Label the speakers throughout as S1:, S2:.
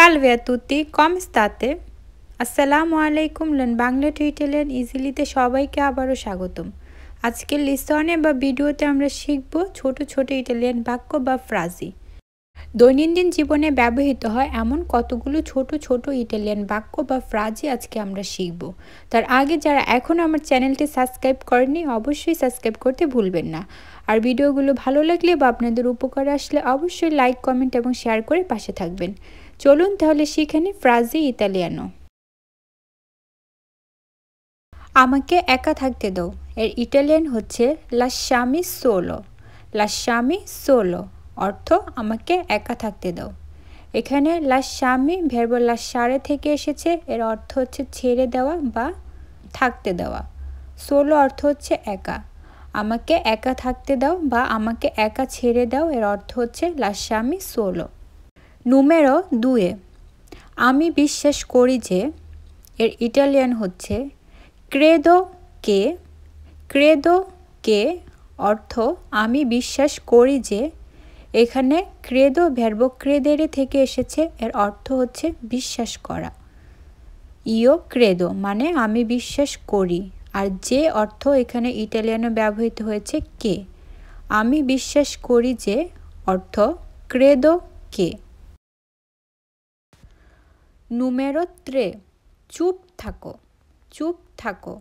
S1: Salve a tutti, come state? আসসালামু আলাইকুম lane Bangla tutorial ইজিলিতে সবাইকে আবারও স্বাগতম আজকের লিসনে বা ভিডিওতে আমরা শিখব ছোট ছোট ইটালিয়ান বাক্য বা ফ্রাজি দৈনন্দিন জীবনে ব্যবহৃত হয় এমন কতগুলো ছোট ছোট ইটালিয়ান বাক্য বা ফ্রাজি আজকে আমরা শিখব তার আগে যারা এখনও আমার চ্যানেলটি সাবস্ক্রাইব করেনি অবশ্যই সাবস্ক্রাইব করতে ভুলবেন না আর ভিডিওগুলো ভালো লাগলে বা আপনাদের উপকার আসলে অবশ্যই লাইক কমেন্ট এবং শেয়ার করে পাশে থাকবেন চলুন তাহলে সেখানে ফ্রাজি ইতালিয়ানো আমাকে একা থাকতে দাও এর ইটালিয়ান হচ্ছে লাশামি সোলো লাশামি সোলো অর্থ আমাকে একা থাকতে দাও এখানে লাশামি ভেরব লাশারে থেকে এসেছে এর অর্থ হচ্ছে ছেড়ে দেওয়া বা থাকতে দেওয়া সোলো অর্থ হচ্ছে একা আমাকে একা থাকতে দাও বা আমাকে একা ছেড়ে দাও এর অর্থ হচ্ছে লাশামি সোলো নুমেরো দুয়ে আমি বিশ্বাস করি যে এর ইটালিয়ান হচ্ছে ক্রেদো কে ক্রেদো কে অর্থ আমি বিশ্বাস করি যে এখানে ক্রেদো ভ্যার্ব ক্রেদেরে থেকে এসেছে এর অর্থ হচ্ছে বিশ্বাস করা ইও ক্রেদো মানে আমি বিশ্বাস করি আর যে অর্থ এখানে ইটালিয়ানে ব্যবহৃত হয়েছে কে আমি বিশ্বাস করি যে অর্থ ক্রেদো কে নুমেরো ত্রে চুপ থাকো চুপ থাকো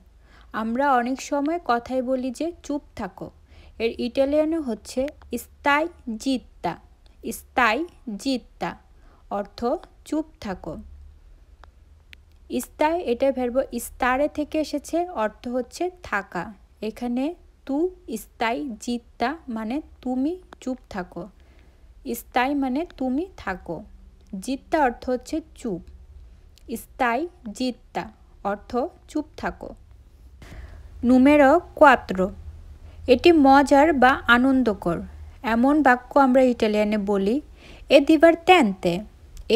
S1: আমরা অনেক সময় কথাই বলি যে চুপ থাকো এর ইটালিয়ানে হচ্ছে স্তাই জিত্তা স্তাই জিত্তা অর্থ চুপ থাকো ইস্তাই এটা ভেরব ইস্তারে থেকে এসেছে অর্থ হচ্ছে থাকা এখানে তু ইস্তাই জিত্তা মানে তুমি চুপ থাকো ইস্তাই মানে তুমি থাকো জিত্তা অর্থ হচ্ছে চুপ স্থায়ী জিত্তা অর্থ চুপ থাকো নুমের কোয়াত্র এটি মজার বা আনন্দকর এমন বাক্য আমরা ইটালিয়ানে বলি এ দিবার ত্যান্তে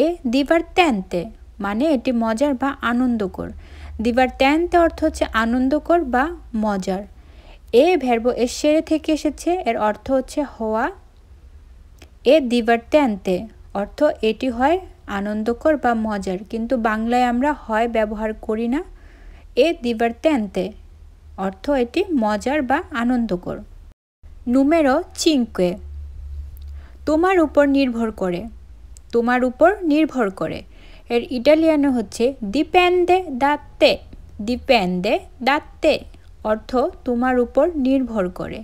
S1: এ দিবার ত্যান্তে মানে এটি মজার বা আনন্দকর দিবার ত্যান্তে অর্থ হচ্ছে আনন্দকর বা মজার এ ভ্যার্ব এর সেরে থেকে এসেছে এর অর্থ হচ্ছে হওয়া এ দিবার ত্যান্তে অর্থ এটি হয় আনন্দকর বা মজার কিন্তু বাংলায় আমরা হয় ব্যবহার করি না এ দিবার্তেন্তে অর্থ এটি মজার বা আনন্দকর নুমেরো চিঙ্কে তোমার উপর নির্ভর করে তোমার উপর নির্ভর করে এর ইটালিয়ানো হচ্ছে দিপেন্দে দাত্তে দিপেন্দে দাত্তে অর্থ তোমার উপর নির্ভর করে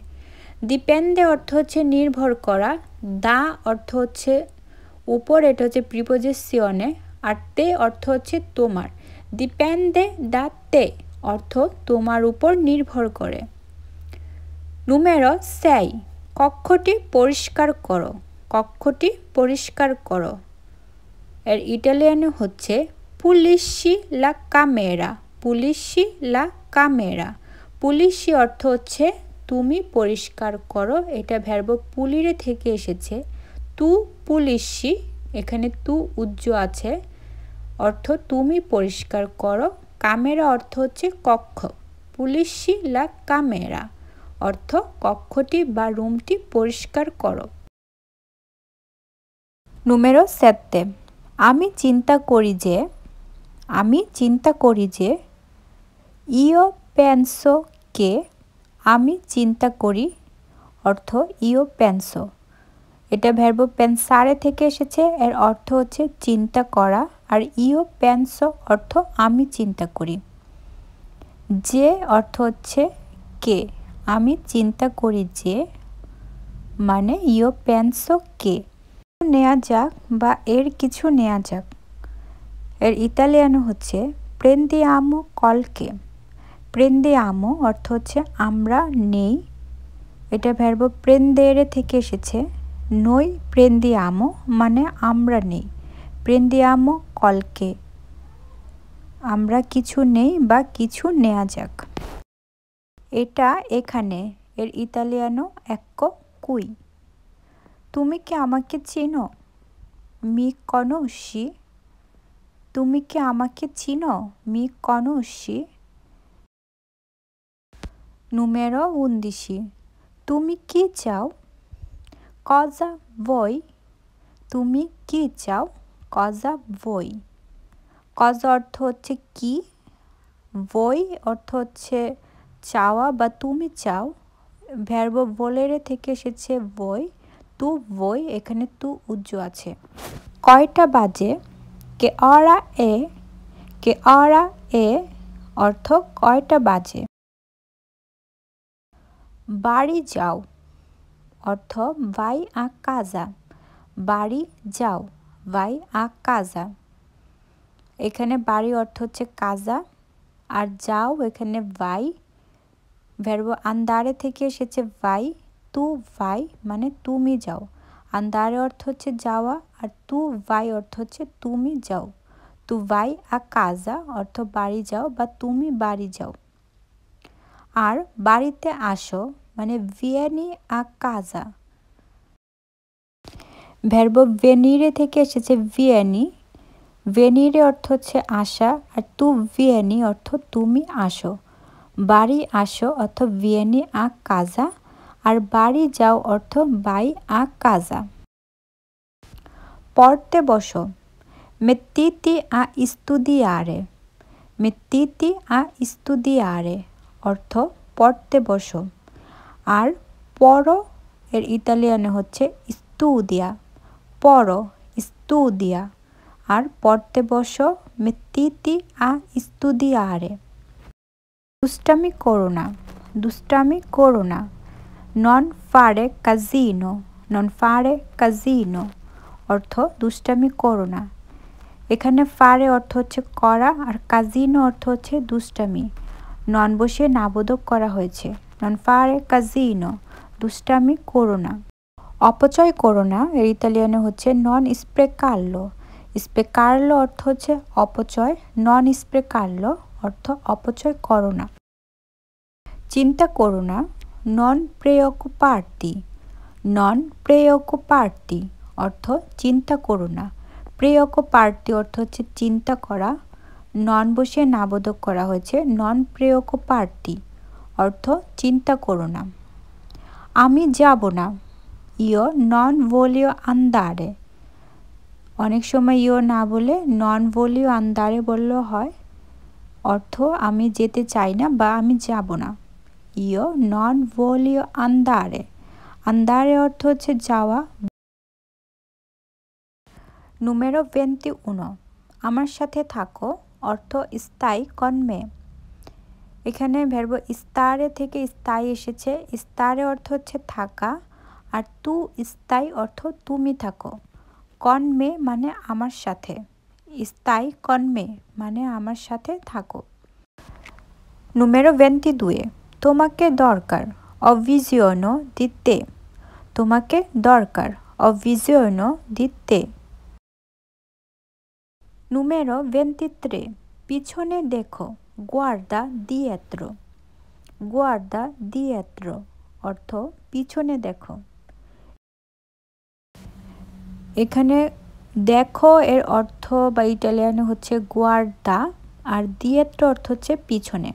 S1: দিপেন্দে অর্থ হচ্ছে নির্ভর করা দা অর্থ হচ্ছে উপর এটা হচ্ছে প্রিপোজিশনে আর তে অর্থ হচ্ছে তোমার দিপেন্দে দা তে অর্থ তোমার উপর নির্ভর করে নুমেরো স্যাই কক্ষটি পরিষ্কার করো কক্ষটি পরিষ্কার করো এর ইটালিয়ানে হচ্ছে পুলিশি লা কামেরা পুলিশি লা কামেরা পুলিশি অর্থ হচ্ছে তুমি পরিষ্কার করো এটা ভ্যারব পুলিরে থেকে এসেছে তু পুলিশি এখানে তু উজ্জ আছে অর্থ তুমি পরিষ্কার করো কামেরা অর্থ হচ্ছে কক্ষ পুলিশি লা কামেরা অর্থ কক্ষটি বা রুমটি পরিষ্কার করো নুমেরো সেত্তে আমি চিন্তা করি যে আমি চিন্তা করি যে ইও প্যান্সো কে আমি চিন্তা করি অর্থ ইও প্যান্সো এটা ভ্যারব প্যান্সারে থেকে এসেছে এর অর্থ হচ্ছে চিন্তা করা আর ইও প্যান্স অর্থ আমি চিন্তা করি যে অর্থ হচ্ছে কে আমি চিন্তা করি যে মানে ইও প্যান্স কে নেয়া যাক বা এর কিছু নেয়া যাক এর ইতালিয়ানো হচ্ছে প্রেন্দে আমো কলকে প্রেন্দে আমো অর্থ হচ্ছে আমরা নেই এটা ভ্যারব প্রেন্দেরে থেকে এসেছে নই prendiamo মানে আমরা নেই prendiamo কলকে আমরা কিছু নেই বা কিছু নেয়া যাক এটা এখানে এর ইতালিয়ানো এক কুই তুমি কি আমাকে চিনো মি কনসি তুমি কি আমাকে চিনো মি কনসি নুমেরো উন্দিশি তুমি কি চাও কজা বই তুমি কি চাও কজা বই কজা অর্থ হচ্ছে কি বই অর্থ হচ্ছে চাওয়া বা তুমি চাও ভ্যারব বলেরে থেকে এসেছে বই তু বই এখানে তু উজ্জ আছে কয়টা বাজে কে অরা এ কে অরা এ অর্থ কয়টা বাজে বাড়ি যাও অর্থ ভাই আ কাজা বাড়ি যাও ভাই আ কাজা এখানে বাড়ি অর্থ হচ্ছে কাজা আর যাও এখানে ভাই ভ্যারব আন্দারে থেকে এসেছে ভাই তু ভাই মানে তুমি যাও আন্দারে অর্থ হচ্ছে যাওয়া আর তু ভাই অর্থ হচ্ছে তুমি যাও তু ভাই আ কাজা অর্থ বাড়ি যাও বা তুমি বাড়ি যাও আর বাড়িতে আসো মানে ভিয়ানি আ কাজা ভ্যার্ব ভেনিরে থেকে এসেছে ভিয়ানি ভেনিরে অর্থ হচ্ছে আসা আর তু ভিয়ানি অর্থ তুমি আসো বাড়ি আসো অর্থ ভিয়ানি আ কাজা আর বাড়ি যাও অর্থ বাই আ কাজা পড়তে বসো মেত্তিতি আ ইস্তুদিয়ারে মেত্তিতি আ আরে অর্থ পড়তে বসো আর পর এর ইতালিয়ানে হচ্ছে স্তুদিয়া স্তু স্তুদিয়া আর পড়তে বস মেতিতি আ আরে দুষ্টামি করো না দুষ্টামি করো না নন ফারে কাজিনো নন ফারে কাজিনো অর্থ দুষ্টামি করো না এখানে ফারে অর্থ হচ্ছে করা আর কাজিনো অর্থ হচ্ছে দুষ্টামি নন বসে নাবোধক করা হয়েছে ননফারে কাজিনো দুষ্টামি করো না অপচয় করো না এর ইতালিয়ানে হচ্ছে নন স্প্রে কার্লো স্প্রে কার্লো অর্থ হচ্ছে অপচয় নন স্প্রে কার্লো অর্থ অপচয় করো না চিন্তা করো না নন প্রেয়কুপার্তি নন প্রেয়কুপার্তি অর্থ চিন্তা করো না প্রেয়কুপার্তি অর্থ হচ্ছে চিন্তা করা নন বসিয়ে নাবোধক করা হয়েছে নন প্রেয়কুপার্তি অর্থ চিন্তা করো না আমি যাব না ইও নন ভোলিও আন্দারে অনেক সময় ইও না বলে নন ভোলিও আন্দারে বললেও হয় অর্থ আমি যেতে চাই না বা আমি যাব না ইও নন ভোলিও আন্দারে আন্দারে অর্থ হচ্ছে যাওয়া নুমেরো ভেন্তি উনো আমার সাথে থাকো অর্থ স্থায়ী কনমে এখানে ভ্যারব ইস্তারে থেকে স্থায়ী এসেছে ইস্তারে অর্থ হচ্ছে থাকা আর তু স্থায়ী অর্থ তুমি থাকো কনমে মানে আমার সাথে স্থায়ী কনমে মানে আমার সাথে থাকো নুমেরো ভেন্টি দুয়ে তোমাকে দরকার অভিজিয়ন দিতে তোমাকে দরকার অভিজিয়ন দিতে নুমেরো ভেন্তিত্রে পিছনে দেখো guarda dietro guarda dietro অর্থ পিছনে দেখো এখানে দেখো এর অর্থ বা ইটালিয়ানে হচ্ছে গুয়ার্দা আর দিয়েত্র অর্থ হচ্ছে পিছনে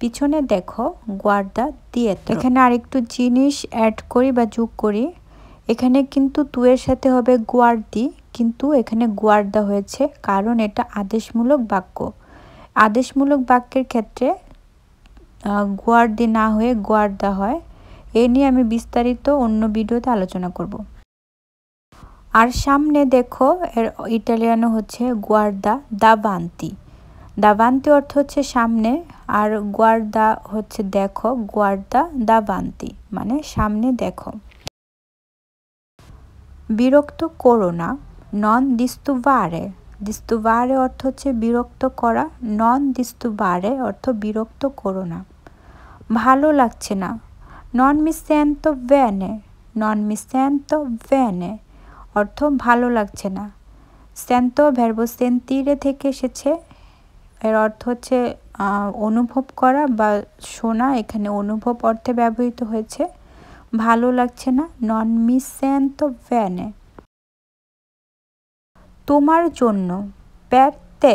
S1: পিছনে দেখো গুয়ার্দা দিয়েত্র এখানে আরেকটু জিনিস অ্যাড করি বা যোগ করি এখানে কিন্তু তুয়ের সাথে হবে গোয়ার্দি কিন্তু এখানে গোয়ার্দা হয়েছে কারণ এটা আদেশমূলক বাক্য আদেশমূলক বাক্যের ক্ষেত্রে গোয়ার দি না হয়ে গোয়ার দা হয় এ নিয়ে আমি বিস্তারিত অন্য ভিডিওতে আলোচনা করব আর সামনে দেখো এর ইটালিয়ানো হচ্ছে গোয়ার্দা দা বান্তি দা বান্তি অর্থ হচ্ছে সামনে আর দা হচ্ছে দেখো গোয়ার্দা দা বান্তি মানে সামনে দেখো বিরক্ত করো না নন দিস্তুভারে দিস্তুবারে অর্থ হচ্ছে বিরক্ত করা নন দিস্তুবারে অর্থ বিরক্ত করো না ভালো লাগছে না নন মিস্যান্ত ভ্যানে নন মিস্যান্ত ভ্যানে অর্থ ভালো লাগছে না স্যান্ত ভ্যারব সেন্তিরে থেকে এসেছে এর অর্থ হচ্ছে অনুভব করা বা শোনা এখানে অনুভব অর্থে ব্যবহৃত হয়েছে ভালো লাগছে না নন মিস্যান্ত ভ্যানে তোমার জন্য প্যার তে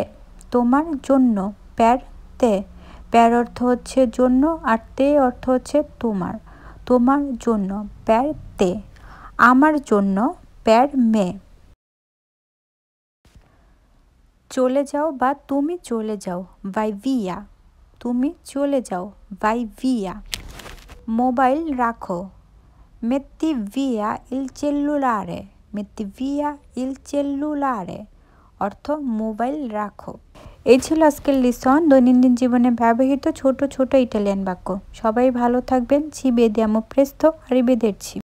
S1: তোমার জন্য প্যার তে প্যার অর্থ হচ্ছে জন্য আর তে অর্থ হচ্ছে তোমার তোমার জন্য প্যার তে আমার জন্য প্যার মে চলে যাও বা তুমি চলে যাও বাই ভিয়া তুমি চলে যাও বাই ভিয়া মোবাইল রাখো মেত্তি ভিয়া ইল চেল্লুলারে মেতিভিয়া ইল চেল্লুলারে অর্থ মোবাইল রাখো এই ছিল আজকের লিসন দৈনন্দিন জীবনে ব্যবহৃত ছোট ছোট ইটালিয়ান বাক্য সবাই ভালো থাকবেন ছি দিয়ামো প্রেস্থ বেদের ছি